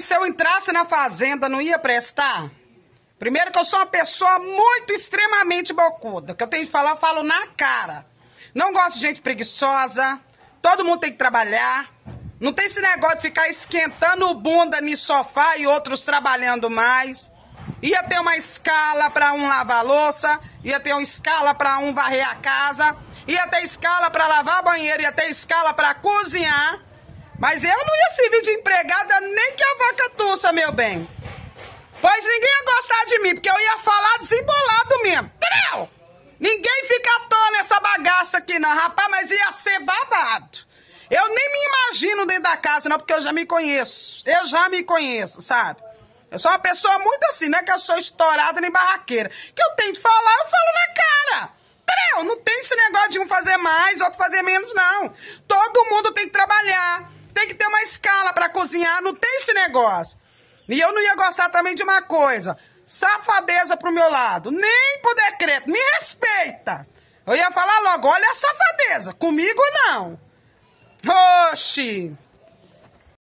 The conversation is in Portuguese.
se eu entrasse na fazenda não ia prestar? Primeiro que eu sou uma pessoa muito extremamente bocuda. Que eu tenho que falar, eu falo na cara. Não gosto de gente preguiçosa. Todo mundo tem que trabalhar. Não tem esse negócio de ficar esquentando bunda no sofá e outros trabalhando mais. Ia ter uma escala para um lavar louça, ia ter uma escala para um varrer a casa, ia ter escala para lavar banheiro, ia ter escala para cozinhar. Mas eu não ia servir de gosta, meu bem. Pois ninguém ia gostar de mim, porque eu ia falar desembolado mesmo. Entendeu? Ninguém fica à toa nessa bagaça aqui, não, rapaz, mas ia ser babado. Eu nem me imagino dentro da casa, não, porque eu já me conheço. Eu já me conheço, sabe? Eu sou uma pessoa muito assim, não é que eu sou estourada nem barraqueira. que eu tenho que falar, eu falo na cara. Entendeu? Não tem esse negócio de um fazer mais, outro fazer menos, não. Todo mundo tem que trabalhar. Tem que ter uma escala para cozinhar, não tem esse negócio. E eu não ia gostar também de uma coisa. Safadeza pro meu lado. Nem pro decreto. Me respeita. Eu ia falar logo, olha a safadeza. Comigo não. Oxi.